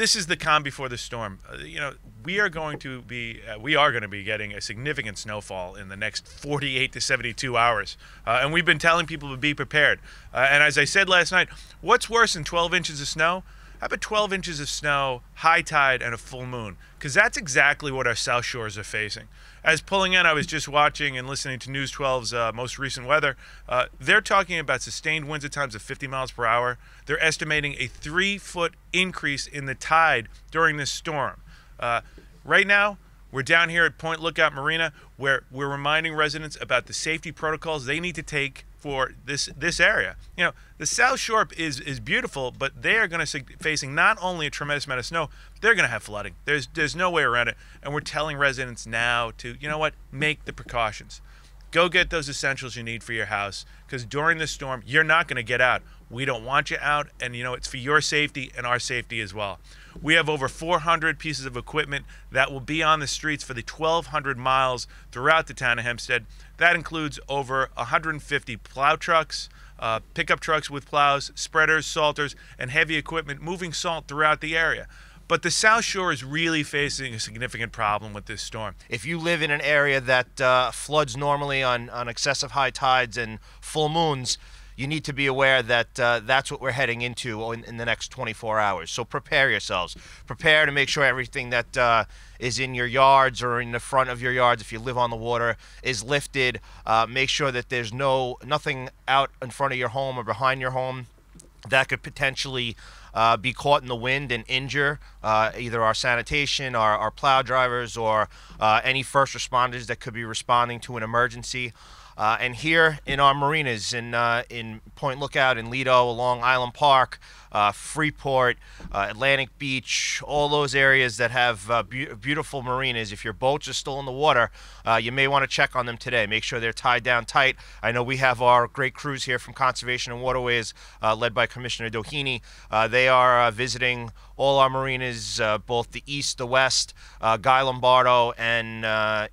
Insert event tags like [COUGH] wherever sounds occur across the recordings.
this is the calm before the storm. Uh, you know, we are going to be uh, we are going to be getting a significant snowfall in the next 48 to 72 hours, uh, and we've been telling people to be prepared. Uh, and as I said last night, what's worse than 12 inches of snow? How about 12 inches of snow, high tide, and a full moon? Because that's exactly what our South Shores are facing. As pulling in, I was just watching and listening to News 12's uh, most recent weather. Uh, they're talking about sustained winds at times of 50 miles per hour. They're estimating a three foot increase in the tide during this storm. Uh, right now, we're down here at Point Lookout Marina where we're reminding residents about the safety protocols they need to take for this this area. You know, the South Shore is is beautiful, but they are going to facing not only a tremendous amount of snow, they're going to have flooding. There's there's no way around it, and we're telling residents now to you know what, make the precautions. Go get those essentials you need for your house because during the storm, you're not going to get out. We don't want you out, and you know, it's for your safety and our safety as well. We have over 400 pieces of equipment that will be on the streets for the 1,200 miles throughout the town of Hempstead. That includes over 150 plow trucks, uh, pickup trucks with plows, spreaders, salters, and heavy equipment moving salt throughout the area. But the South Shore is really facing a significant problem with this storm. If you live in an area that uh, floods normally on, on excessive high tides and full moons, you need to be aware that uh, that's what we're heading into in, in, the next 24 hours. So prepare yourselves. Prepare to make sure everything that uh, is in your yards or in the front of your yards, if you live on the water, is lifted. Uh, make sure that there's no nothing out in front of your home or behind your home that could potentially uh, be caught in the wind and injure uh, either our sanitation, our, our plow drivers, or uh, any first responders that could be responding to an emergency. Uh, and here in our marinas in, uh, in Point Lookout in Lido, along Island Park, uh, Freeport, uh, Atlantic Beach, all those areas that have uh, be- beautiful marinas. If your boats are still in the water, uh, you may want to check on them today. Make sure they're tied down tight. I know we have our great crews here from Conservation and Waterways, led by Commissioner Doheny. they are visiting all our marinas, both the east, the west, Guy Lombardo, and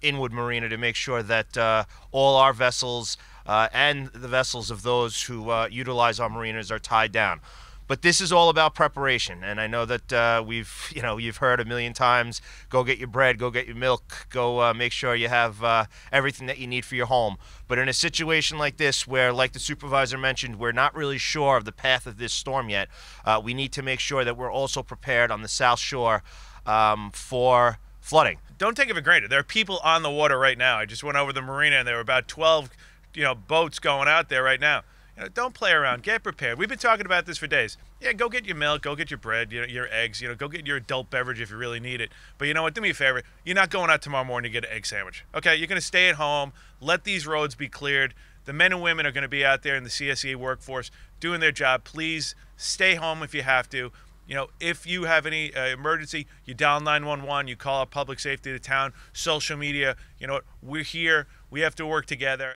Inwood Marina, to make sure that all our vessels vessels uh, and the vessels of those who uh, utilize our marinas are tied down. But this is all about preparation, and I know that uh, we've, [LAUGHS] you know, you've heard a million times: go get your bread, go get your milk, go uh, make sure you have uh, everything that you need for your home. But in a situation like this, where, like the supervisor mentioned, we're not really sure of the path of this storm yet, uh, we need to make sure that we're also prepared on the South Shore um, for flooding. Don't take it for granted. There are people on the water right now. I just went over the marina and there were about 12, you know, boats going out there right now. You know, don't play around. Get prepared. We've been talking about this for days. Yeah, go get your milk, go get your bread, you know, your eggs. You know, go get your adult beverage if you really need it. But you know what? Do me a favor. You're not going out tomorrow morning to get an egg sandwich. Okay, you're going to stay at home. Let these roads be cleared. The men and women are going to be out there in the CSEA workforce doing their job. Please stay home if you have to you know, if you have any uh, emergency, you dial 911, you call up public safety of the town, social media. You know what? We're here. We have to work together.